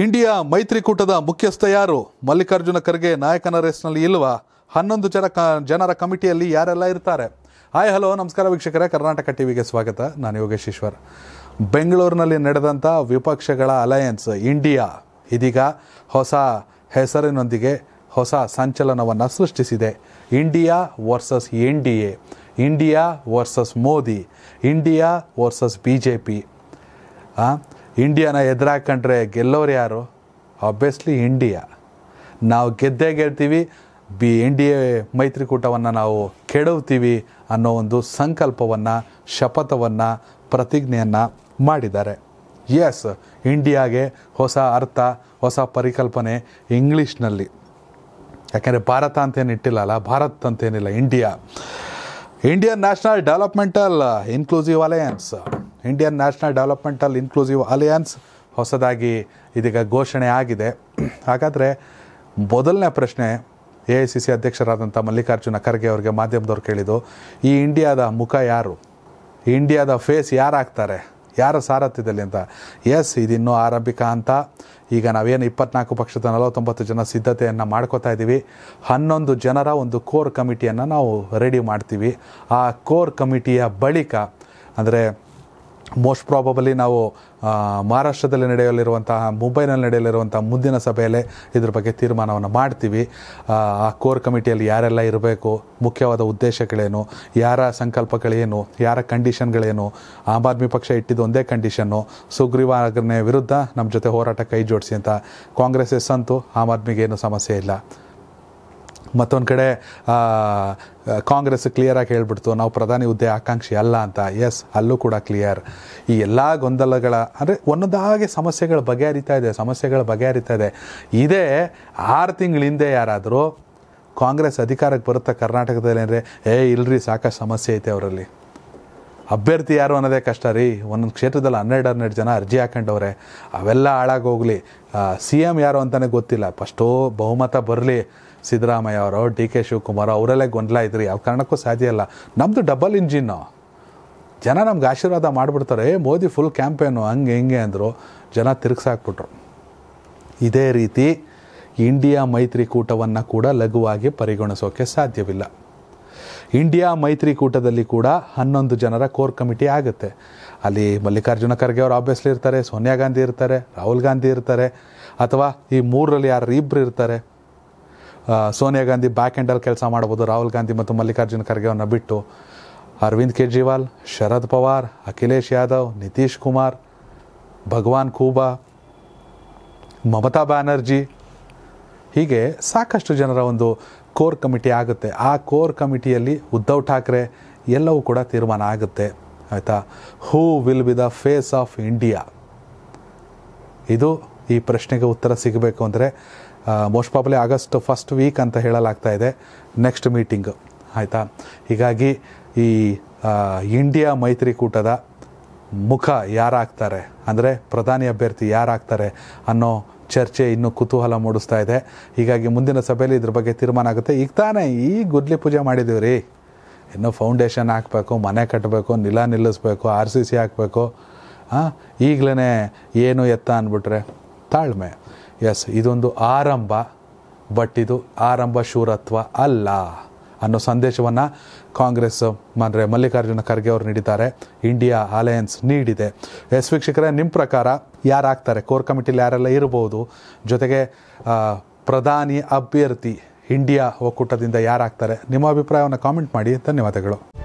India ಮೈತ್ರಿಕೂಟದ ಮುಖ್ಯಸ್ಥ ಯಾರು ಮಲ್ಲಿಕಾರ್ಜುನ ಖರ್ಗೆ ನಾಯಕನ ರೇಸ್ನಲ್ಲಿ ಇಲ್ವಾ ಹನ್ನೊಂದು ಜನ ಜನರ ಕಮಿಟಿಯಲ್ಲಿ ಯಾರೆಲ್ಲ ಇರ್ತಾರೆ ಹಾಯ್ ಹಲೋ ನಮಸ್ಕಾರ ವೀಕ್ಷಕರೇ ಕರ್ನಾಟಕ ಟಿವಿಗೆ ಸ್ವಾಗತ ನಾನು ಯೋಗೇಶ್ ಈಶ್ವರ್ ಬೆಂಗಳೂರಿನಲ್ಲಿ ನಡೆದಂಥ ವಿಪಕ್ಷಗಳ ಅಲಯನ್ಸ್ ಇಂಡಿಯಾ ಇದೀಗ ಹೊಸ ಹೆಸರಿನೊಂದಿಗೆ ಹೊಸ ಸಂಚಲನವನ್ನು ಸೃಷ್ಟಿಸಿದೆ India versus N D A India versus Modi India versus B J P ಇಂಡಿಯಾನ ಎದುರಾಕಂಡ್ರೆ ಗೆಲ್ಲೋರು ಯಾರು ಆಬ್ವಿಯಸ್ಲಿ ಇಂಡಿಯಾ ನಾವು ಗೆದ್ದೇ ಗೆಲ್ತೀವಿ ಬಿ ಎನ್ ಡಿ ಎ ಮೈತ್ರಿಕೂಟವನ್ನು ನಾವು ಕೆಡವ್ತೀವಿ ಅನ್ನೋ ಒಂದು ಸಂಕಲ್ಪವನ್ನು ಶಪಥವನ್ನು ಪ್ರತಿಜ್ಞೆಯನ್ನು ಮಾಡಿದ್ದಾರೆ ಎಸ್ ಇಂಡಿಯಾಗೆ ಹೊಸ ಅರ್ಥ ಹೊಸ ಪರಿಕಲ್ಪನೆ ಇಂಗ್ಲೀಷ್ನಲ್ಲಿ ಯಾಕೆಂದರೆ ಭಾರತ ಅಂತೇನು ಇಟ್ಟಿಲ್ಲಲ್ಲ ಭಾರತ್ ಅಂತೇನಿಲ್ಲ India Indian National Developmental Inclusive Alliance Indian National Developmental Inclusive Alliance ಹೊಸದಾಗಿ ಇದೀಗ ಘೋಷಣೆ ಆಗಿದೆ ಹಾಗಾದರೆ ಮೊದಲನೇ ಪ್ರಶ್ನೆ ಎ ಐ ಸಿ ಸಿ ಅಧ್ಯಕ್ಷರಾದಂಥ ಮಲ್ಲಿಕಾರ್ಜುನ ಖರ್ಗೆ ಅವರಿಗೆ ಮಾಧ್ಯಮದವ್ರು ಕೇಳಿದ್ದು ಈ ಇಂಡಿಯಾದ ಮುಖ ಯಾರು ಇಂಡಿಯಾದ ಫೇಸ್ ಯಾರಾಗ್ತಾರೆ ಯಾರ ಸಾರಥ್ಯದಲ್ಲಿ ಅಂತ ಎಸ್ ಇದಿನ್ನೂ ಆರಂಭಿಕ ಅಂತ ಈಗ ನಾವೇನು ಇಪ್ಪತ್ನಾಲ್ಕು ಪಕ್ಷದ ನಲವತ್ತೊಂಬತ್ತು ಜನ ಸಿದ್ಧತೆಯನ್ನು ಮಾಡ್ಕೋತಾ ಇದ್ದೀವಿ ಹನ್ನೊಂದು ಜನರ ಒಂದು ಕೋರ್ ಕಮಿಟಿಯನ್ನು ನಾವು ರೆಡಿ ಮಾಡ್ತೀವಿ ಆ ಕೋರ್ ಕಮಿಟಿಯ ಬಳಿಕ ಅಂದರೆ ಮೋಸ್ಟ್ ಪ್ರಾಬಬಲಿ ನಾವು ಮಹಾರಾಷ್ಟ್ರದಲ್ಲಿ ನಡೆಯಲಿರುವಂತಹ ಮುಂಬೈನಲ್ಲಿ ನಡೆಯಲಿರುವಂಥ ಮುಂದಿನ ಸಭೆಯಲ್ಲೇ ಇದ್ರ ಬಗ್ಗೆ ತೀರ್ಮಾನವನ್ನು ಮಾಡ್ತೀವಿ ಆ ಕೋರ್ ಕಮಿಟಿಯಲ್ಲಿ ಯಾರೆಲ್ಲ ಇರಬೇಕು ಮುಖ್ಯವಾದ ಉದ್ದೇಶಗಳೇನು ಯಾರ ಸಂಕಲ್ಪಗಳೇನು ಯಾರ ಕಂಡೀಷನ್ಗಳೇನು ಆಮ್ ಆದ್ಮಿ ಪಕ್ಷ ಇಟ್ಟಿದ್ದು ಒಂದೇ ಕಂಡೀಷನ್ನು ಸುಗ್ರೀವಾಜ್ಞೆ ವಿರುದ್ಧ ನಮ್ಮ ಜೊತೆ ಹೋರಾಟ ಕೈ ಜೋಡಿಸಿ ಅಂತ ಕಾಂಗ್ರೆಸ್ ಎಸ್ ಅಂತೂ ಆಮ್ ಏನು ಸಮಸ್ಯೆ ಇಲ್ಲ ಮತ್ತೊಂದು ಕಡೆ ಕಾಂಗ್ರೆಸ್ ಕ್ಲಿಯರಾಗಿ ಹೇಳ್ಬಿಡ್ತು ನಾವು ಪ್ರಧಾನಿ ಹುದ್ದೆ ಆಕಾಂಕ್ಷಿ ಅಲ್ಲ ಅಂತ ಎಸ್ ಅಲ್ಲೂ ಕೂಡ ಕ್ಲಿಯರ್ ಈ ಎಲ್ಲ ಗೊಂದಲಗಳ ಅಂದರೆ ಒಂದೊಂದಾಗೆ ಸಮಸ್ಯೆಗಳು ಬಗೆಹರಿತಾ ಇದೆ ಸಮಸ್ಯೆಗಳು ಬಗೆಹರಿತಾ ಇದೆ ಇದೇ ಆರು ತಿಂಗಳ ಹಿಂದೆ ಯಾರಾದರೂ ಕಾಂಗ್ರೆಸ್ ಅಧಿಕಾರಕ್ಕೆ ಬರುತ್ತಾ ಕರ್ನಾಟಕದಲ್ಲಿ ಅಂದರೆ ಏ ಇಲ್ರಿ ಸಾಕಷ್ಟು ಸಮಸ್ಯೆ ಐತೆ ಅವರಲ್ಲಿ ಅಭ್ಯರ್ಥಿ ಯಾರು ಅನ್ನೋದೇ ಕಷ್ಟ ರೀ ಒಂದೊಂದು ಕ್ಷೇತ್ರದಲ್ಲಿ ಹನ್ನೆರಡು ಹನ್ನೆರಡು ಜನ ಅರ್ಜಿ ಹಾಕೊಂಡವ್ರೆ ಅವೆಲ್ಲ ಹಾಳಾಗೋಗ್ಲಿ ಸಿ ಎಮ್ ಯಾರು ಅಂತಲೇ ಗೊತ್ತಿಲ್ಲ ಫಸ್ಟು ಬಹುಮತ ಬರಲಿ ಸಿದ್ದರಾಮಯ್ಯ ಅವರು ಡಿ ಕೆ ಶಿವಕುಮಾರ್ ಅವರಲ್ಲೇ ಗೊಂದಲ ಇದ್ರಿ ಯಾವ ಕಾರಣಕ್ಕೂ ಸಾಧ್ಯ ಇಲ್ಲ ನಮ್ಮದು ಡಬಲ್ ಇಂಜಿನ್ನು ಜನ ನಮ್ಗೆ ಆಶೀರ್ವಾದ ಮಾಡಿಬಿಡ್ತಾರೆ ಮೋದಿ ಫುಲ್ ಕ್ಯಾಂಪೇನು ಹಂಗೆ ಹಿಂಗೆ ಅಂದರು ಜನ ತಿರುಗಿಸಾಕ್ಬಿಟ್ರು ಇದೇ ರೀತಿ ಇಂಡಿಯಾ ಮೈತ್ರಿಕೂಟವನ್ನು ಕೂಡ ಲಘುವಾಗಿ ಪರಿಗಣಿಸೋಕ್ಕೆ ಸಾಧ್ಯವಿಲ್ಲ ಇಂಡಿಯಾ ಮೈತ್ರಿಕೂಟದಲ್ಲಿ ಕೂಡ ಹನ್ನೊಂದು ಜನರ ಕೋರ್ ಕಮಿಟಿ ಆಗುತ್ತೆ ಅಲ್ಲಿ ಮಲ್ಲಿಕಾರ್ಜುನ ಖರ್ಗೆ ಅವರು ಆಬ್ವಿಯಸ್ಲಿ ಇರ್ತಾರೆ ಸೋನಿಯಾ ಗಾಂಧಿ ಇರ್ತಾರೆ ರಾಹುಲ್ ಗಾಂಧಿ ಇರ್ತಾರೆ ಅಥವಾ ಈ ಮೂರರಲ್ಲಿ ಯಾರು ಇಬ್ಬರು ಇರ್ತಾರೆ ಸೋನಿಯಾ ಗಾಂಧಿ ಬ್ಯಾಕ್ ಹ್ಯಾಂಡಲ್ ಕೆಲಸ ಮಾಡ್ಬೋದು ರಾಹುಲ್ ಗಾಂಧಿ ಮತ್ತು ಮಲ್ಲಿಕಾರ್ಜುನ್ ಖರ್ಗೆ ಬಿಟ್ಟು ಅರವಿಂದ್ ಕೇಜ್ರಿವಾಲ್ ಶರದ್ ಪವಾರ್ ಅಖಿಲೇಶ್ ಯಾದವ್ ನಿತೀಶ್ ಕುಮಾರ್ ಭಗವಾನ್ ಖೂಬಾ ಮಮತಾ ಬ್ಯಾನರ್ಜಿ ಹೀಗೆ ಸಾಕಷ್ಟು ಜನರ ಒಂದು ಕೋರ್ ಕಮಿಟಿ ಆಗುತ್ತೆ ಆ ಕೋರ್ ಕಮಿಟಿಯಲ್ಲಿ ಉದ್ಧವ್ ಠಾಕ್ರೆ ಎಲ್ಲವೂ ಕೂಡ ತೀರ್ಮಾನ ಆಗುತ್ತೆ ಆಯಿತಾ who will be the face of India ಇದು ಈ ಪ್ರಶ್ನೆಗೆ ಉತ್ತರ ಸಿಗಬೇಕು ಅಂದರೆ most probably August first week ಅಂತ ಹೇಳಲಾಗ್ತಾ ಇದೆ ನೆಕ್ಸ್ಟ್ ಮೀಟಿಂಗ್ ಆಯಿತಾ ಹೀಗಾಗಿ ಈ ಇಂಡಿಯಾ ಮೈತ್ರಿಕೂಟದ ಮುಖ ಯಾರಾಗ್ತಾರೆ ಅಂದರೆ ಪ್ರಧಾನಿ ಅಭ್ಯರ್ಥಿ ಯಾರಾಗ್ತಾರೆ ಅನ್ನೋ ಚರ್ಚೆ ಇನ್ನೂ ಕುತೂಹಲ ಮೂಡಿಸ್ತಾ ಇದೆ ಹೀಗಾಗಿ ಮುಂದಿನ ಸಭೆಯಲ್ಲಿ ಇದ್ರ ಬಗ್ಗೆ ತೀರ್ಮಾನ ಆಗುತ್ತೆ ಈಗ ತಾನೇ ಈ ಗುದ್ಲಿ ಪೂಜೆ ಮಾಡಿದ್ದೀವಿ ರೀ ಇನ್ನೂ ಫೌಂಡೇಶನ್ ಹಾಕಬೇಕು ಮನೆ ಕಟ್ಟಬೇಕು ನಿಲ ನಿಲ್ಲಿಸ್ಬೇಕು ಆರ್ ಸಿ ಸಿ ಹಾಕಬೇಕು ಹಾಂ ಈಗಲೇ ಏನು ಎತ್ತ ಅಂದ್ಬಿಟ್ರೆ ತಾಳ್ಮೆ ಎಸ್ ಇದೊಂದು ಆರಂಭ ಬಟ್ ಇದು ಆರಂಭ ಶೂರತ್ವ ಅಲ್ಲ ಅನ್ನೋ ಸಂದೇಶವನ್ನು ಕಾಂಗ್ರೆಸ್ ಅಂದರೆ ಮಲ್ಲಿಕಾರ್ಜುನ ಖರ್ಗೆ ಅವರು ನೀಡಿದ್ದಾರೆ ಇಂಡಿಯಾ ಅಲಯನ್ಸ್ ನೀಡಿದೆ ಎಸ್ ವೀಕ್ಷಕರೇ ನಿಮ್ಮ ಪ್ರಕಾರ ಯಾರಾಗ್ತಾರೆ ಕೋರ್ ಕಮಿಟಿಲಿ ಯಾರೆಲ್ಲ ಇರಬಹುದು ಜೊತೆಗೆ ಪ್ರಧಾನಿ ಅಭ್ಯರ್ಥಿ ಇಂಡಿಯಾ ಒಕ್ಕೂಟದಿಂದ ಯಾರಾಗ್ತಾರೆ ನಿಮ್ಮ ಅಭಿಪ್ರಾಯವನ್ನು ಕಾಮೆಂಟ್ ಮಾಡಿ ಧನ್ಯವಾದಗಳು